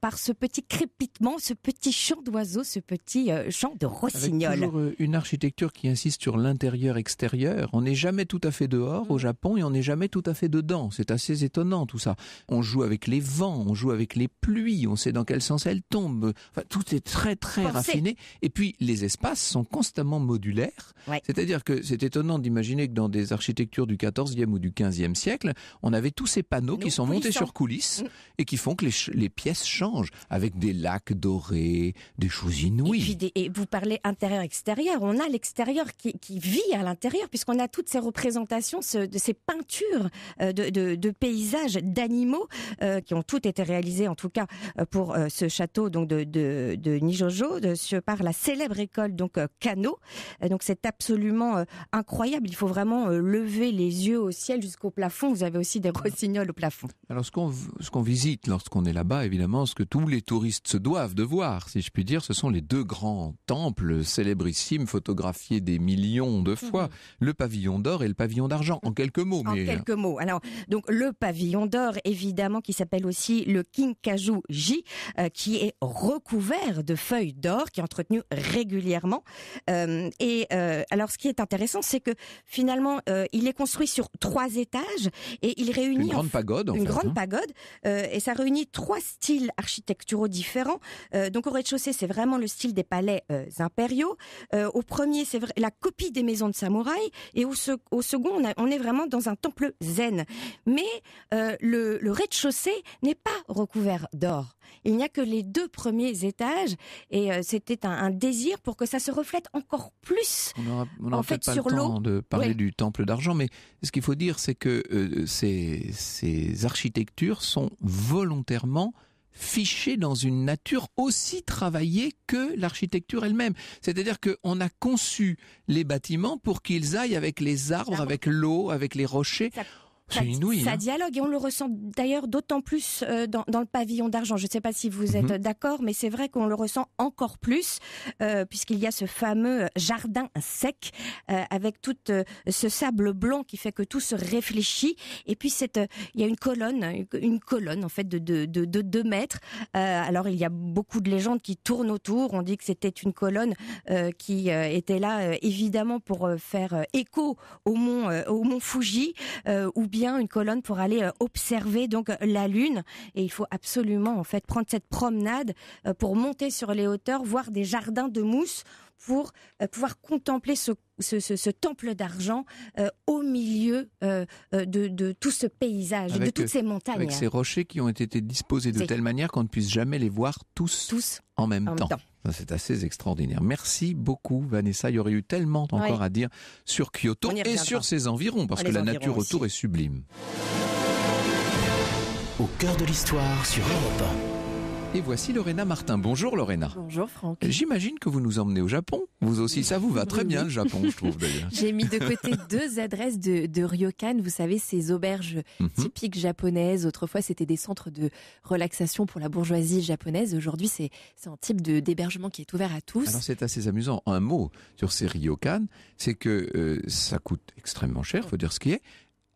par ce petit crépitement, ce petit chant d'oiseau, ce petit chant de rossignol une architecture qui insiste sur l'intérieur-extérieur. On n'est jamais tout à fait dehors au mm. Japon et on n'est jamais tout à fait dedans. C'est assez étonnant tout ça. On joue avec les vents, on joue avec les pluies, on sait dans quel sens elles tombent. tout est très très raffiné. Et puis les espaces sont constamment modulaires. C'est-à-dire que c'est étonnant d'imaginer que dans des architectures du 14e ou du 15e siècle, on avait tous ces panneaux qui sont montés sur hein. coulisses mm. et qui font que les, pièces changent avec des lacs dorés, des choses inouïes. et vous parlez intérieur-extérieur on a l'extérieur qui, vit à l'intérieur, puisqu'on a toutes ces représentations, de ces peintures euh, de, paysages, d'animaux, euh, qui ont toutes été réalisées, en tout cas euh, pour ce château donc de, de, de Nijojo, de, par la célèbre école donc Kano. donc c'est absolument incroyable. Il faut vraiment lever les yeux au ciel jusqu'au plafond. Vous avez aussi des rossignols au plafond. Alors ce qu'on visite lorsqu'on est là-bas, évidemment, ce que tous les touristes se doivent de voir, si je puis dire, ce sont les deux grands temples ici photographié des millions de fois, mhm. le pavillon d'or et le pavillon d'argent, en quelques mots. En euh, quelques mots. Alors, donc le pavillon d'or, évidemment, qui s'appelle aussi le King Kajou J, euh, qui est recouvert de feuilles d'or, qui est entretenu régulièrement. Euh, et alors, ce qui est intéressant, c'est que finalement, il est construit sur trois étages et il réunit une grande pagode. En une grande hein. pagode, et ça réunit trois styles architecturaux différents. donc, au rez-de-chaussée, c'est vraiment le style des palais impériaux. Euh, au premier, c'est la copie des maisons de samouraï, et au, au second, on, est vraiment dans un temple zen. Mais euh, le, rez-de-chaussée n'est pas recouvert d'or. Il n'y a que les deux premiers étages, et euh, c'était un, désir pour que ça se reflète encore plus. On n'a en fait, pas le temps de parler du temple d'argent, mais ce qu'il faut dire, c'est que ces, ces architectures sont volontairement fiché dans une nature aussi travaillée que l'architecture elle-même. C'est-à-dire qu'on a conçu les bâtiments pour qu'ils aillent avec les arbres, avec l'eau, avec les rochers ça, hein. dialogue et on le ressent d'ailleurs d'autant plus euh, dans, dans, le pavillon d'argent. Je ne sais pas si vous êtes mm-hmm. d'accord, mais c'est vrai qu'on le ressent encore plus euh, puisqu'il y a ce fameux jardin sec euh, avec tout ce sable blanc qui fait que tout se réfléchit. Et puis cette, il y a une colonne, une colonne en fait de de, de, deux mètres. alors il y a beaucoup de légendes qui tournent autour. On dit que c'était une colonne qui était là évidemment pour faire écho au mont au mont Fuji ou une colonne pour aller euh, observer donc euh, la lune et il faut absolument en fait prendre cette promenade euh, pour monter sur les hauteurs, voir des jardins de mousse pour pouvoir contempler ce, temple d'argent au milieu de, tout ce paysage, de toutes ces montagnes. Avec ces rochers qui ont été disposés de telle manière qu'on ne puisse jamais les voir tous, en Même temps. Ah, c'est assez extraordinaire. Merci beaucoup, Vanessa. Il y aurait eu tellement encore à dire sur Kyoto et sur ses environs, parce que la nature autour est sublime. Au cœur de l'histoire sur Europe et voici Lorena Martin. Bonjour Lorena. Bonjour Franck. J'imagine que vous nous emmenez au Japon. Vous aussi, ça vous va très bien le Japon, je trouve d'ailleurs. J'ai mis de côté deux adresses de, Ryokan. Vous savez, ces auberges mhm. typiques japonaises. Autrefois, c'était des centres de relaxation pour la bourgeoisie japonaise. Aujourd'hui, c'est un type d'hébergement qui est ouvert à tous. Alors c'est assez amusant. Un mot sur ces Ryokan, c'est que euh, ça coûte extrêmement cher, faut dire ce qui est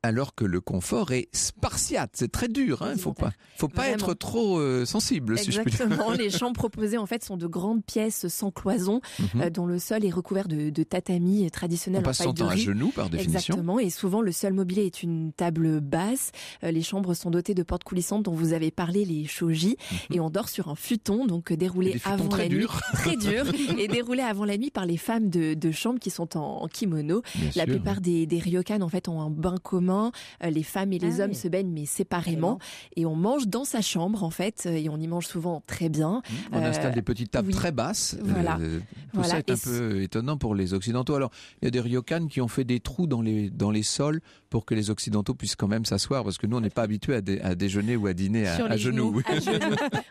alors que le confort est spartiate, c'est très dur. Hein, il faut pas, faut pas être trop euh, sensible. Exactement. les chambres proposées en fait sont de grandes pièces sans cloison, mhm. euh, dont le sol est recouvert de, de tatamis traditionnels. On passe son temps à genoux par définition. Exactement. Et souvent le seul mobilier est une table basse. Euh, les chambres sont dotées de portes coulissantes dont vous avez parlé, les shoji, mhm. et on dort sur un futon donc déroulé avant très la dur. nuit, très dur, et déroulé avant la nuit par les femmes de, chambre qui sont en, kimono. la plupart des, ryokans en fait ont un bain commun euh, les femmes et les ah hommes se baignent mais séparément et on mange dans sa chambre en fait euh, et on y mange souvent très bien. Mmh. On euh, installe des petites tables très basses. Voilà. un peu étonnant pour les occidentaux. Alors il y a des ryokan qui ont fait des trous dans les dans les sols pour que les occidentaux puissent quand même s'asseoir parce que nous on n'est pas habitué à, déjeuner ou à dîner à, genoux.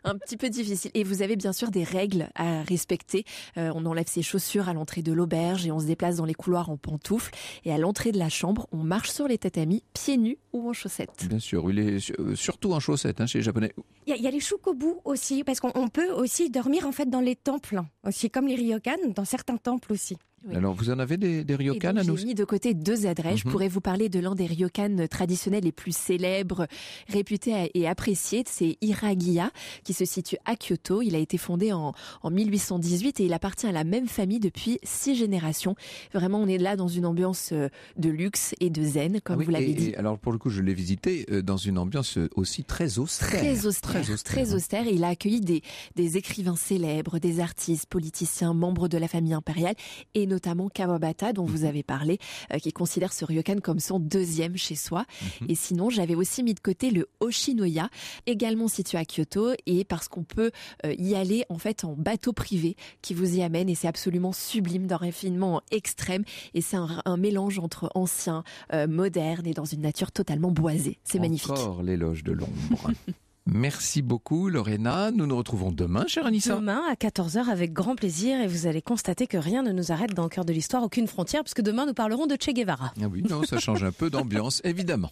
un petit peu difficile. Et vous avez bien sûr des règles à respecter. on enlève ses chaussures à l'entrée de l'auberge et on se déplace dans les couloirs en pantoufles. Et à l'entrée de la chambre, on marche sur les tatamis pieds nus ou en chaussettes. Bien sûr, il est euh, surtout en chaussettes hein, chez les Japonais. Il y, a les bout aussi, parce qu'on peut aussi dormir en fait dans les temples, aussi comme les ryokan, dans certains temples aussi. Alors, vous en avez des, des eh ryokan à nous J'ai mis de côté deux adresses. Je mhm. pourrais vous parler de l'un des ryokan traditionnels les plus célèbres, réputés et appréciés. C'est Hiragiya qui se situe à Kyoto. Il a été fondé en, 1818 et il appartient à la même famille depuis six générations. Vraiment, on est là dans une ambiance euh, de luxe et de zen, comme ah vous l'avez dit. alors, pour le coup, je l'ai visité euh, dans une ambiance euh, aussi très austère. Très austère. Très austère. Hein. il a accueilli des, des écrivains célèbres, des artistes, politiciens, membres de la famille impériale et notamment Kawabata dont vous mhm. avez parlé, euh, qui considère ce ryokan comme son deuxième chez soi. Mhm. Et sinon, j'avais aussi mis de côté le Oshinoya, également situé à Kyoto, et parce qu'on peut euh, y aller en fait en bateau privé qui vous y amène, et c'est absolument sublime d'un raffinement extrême, et c'est un, mélange entre ancien, euh, moderne, et dans une nature totalement boisée. C'est magnifique. Encore l'éloge de l'ombre. Merci beaucoup Lorena. Nous nous retrouvons demain, chère Anissa. Demain à 14h avec grand plaisir et vous allez constater que rien ne nous arrête dans le cœur de l'histoire, aucune frontière, puisque demain nous parlerons de Che Guevara. Ah oui, non, ça change un peu d'ambiance, évidemment.